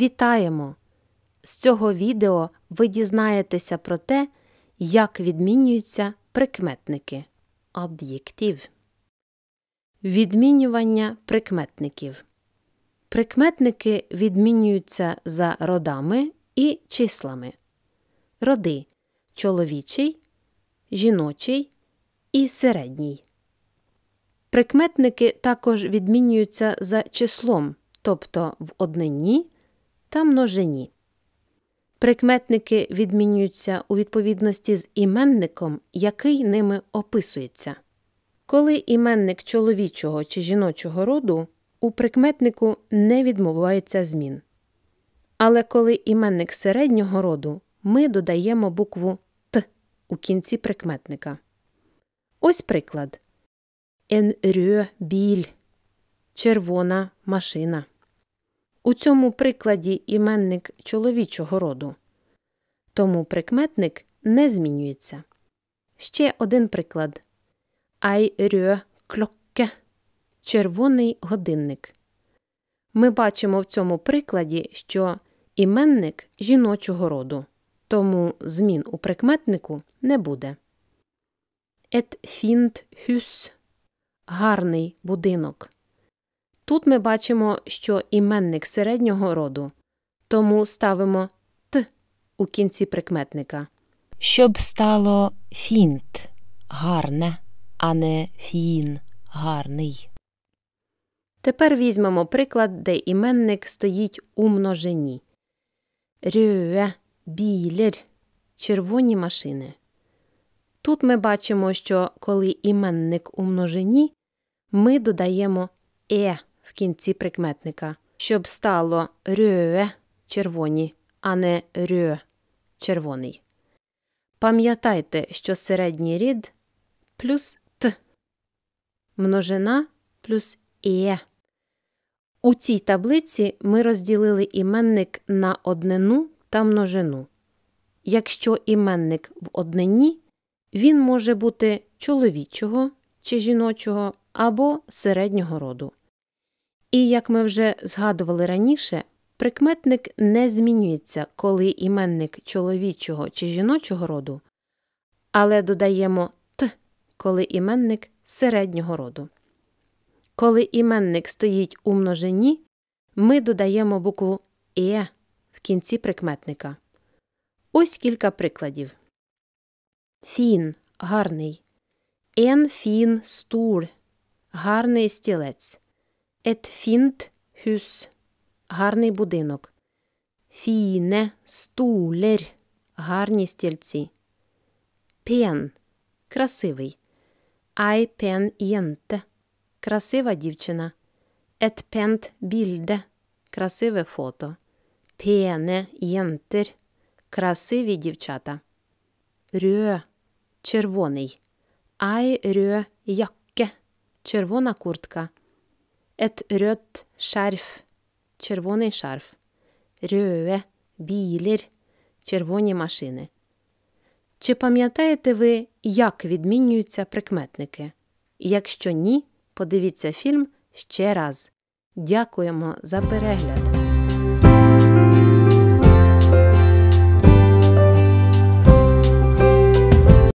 Вітаємо! З цього відео ви дізнаєтеся про те, як відмінюються прикметники. Ад'єктив. Відмінювання прикметників. Прикметники відмінюються за родами і числами. Роди чоловічий, жіночий і середній. Прикметники також відмінюються за числом, тобто в однині та множині. Прикметники відмінюються у відповідності з іменником, який ними описується. Коли іменник чоловічого чи жіночого роду у прикметнику не відмовляється змін. Але коли іменник середнього роду, ми додаємо букву Т у кінці прикметника. Ось приклад. En rød червона машина. У цьому прикладі іменник чоловічого роду. Тому прикметник не змінюється. Ще один приклад Ай кльокке червоний годинник. Ми бачимо в цьому прикладі, що іменник жіночого роду. Тому змін у прикметнику не буде. Et fint гарний будинок. Тут ми бачимо, що іменник середнього роду, тому ставимо т у кінці прикметника. Щоб стало фінт гарне, а не фін гарний. Тепер візьмемо приклад, де іменник стоїть у множині. Рюе, білір, червоні машини. Тут ми бачимо, що коли іменник у множині, ми додаємо е в кінці прикметника, щоб стало рье червоні, а не рю червоний. Пам'ятайте, що середній рід плюс т, множина плюс є. «е». У цій таблиці ми розділили іменник на однину та множину. Якщо іменник в однині, він може бути чоловічого чи жіночого або середнього роду. І, як ми вже згадували раніше, прикметник не змінюється, коли іменник чоловічого чи жіночого роду, але додаємо т, коли іменник середнього роду. Коли іменник стоїть у множині, ми додаємо букву е в кінці прикметника. Ось кілька прикладів. Фін гарний. ЕНФін фін стур. Гарний стілець. Et fint hus. Гарний будинок. Фіне столер. Гарні стільці. Пен. Красивий. Ай пен єнте. Красива дівчина. Et pent bilde. Красиве фото. Пене єнтер. Красиві дівчата. Рю Червоний. Ай рьо якке. Червона куртка. Et rødt skjerf. Червоний шарф. Рьове білір. Червоні машини. Чи пам'ятаєте ви, як відмінюються прикметники? Якщо ні, подивіться фільм ще раз. Дякуємо за перегляд!